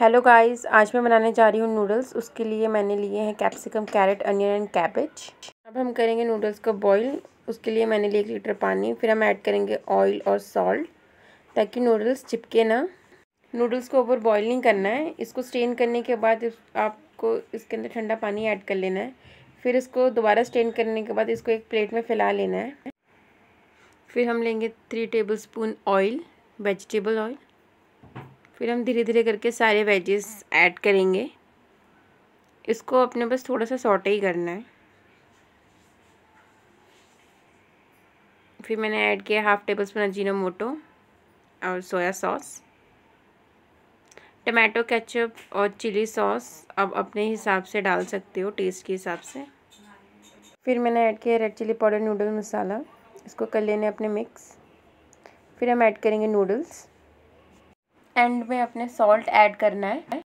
hello guys आज मैं बनाने जा रही हूँ नूडल्स उसके लिए मैंने लिए हैं capsicum carrot onion and cabbage अब हम करेंगे नूडल्स को बॉईल उसके लिए मैंने लिए एक लीटर पानी फिर हम ऐड करेंगे ऑयल और सॉल्ट ताकि नूडल्स चिपके ना नूडल्स को ओवर बॉईल नहीं करना है इसको स्टेन करने के बाद आपको इसके अंदर ठंडा पानी ऐड कर लेना है फिर इसको दोबारा स्ट्रेन करने के बाद इसको एक प्लेट में फैला लेना है फिर हम लेंगे three tablespoon oil vegetable oil फिर हम धीरे धीरे करके सारे वेजेस ऐड करेंगे इसको अपने बस थोड़ा सा सॉटे ही करना है फिर मैंने ऐड किया half tablespoon Ajinomoto और सोया सॉस टमाटो केचप और चिली सॉस अब अपने हिसाब से डाल सकते हो टेस्ट के हिसाब से फिर मैंने ऐड किया red chilli powder noodle masala इसको कर लेने अपने मिक्स फिर हम ऐड करेंगे नूडल्स एंड में अपने सॉल्ट ऐड करना है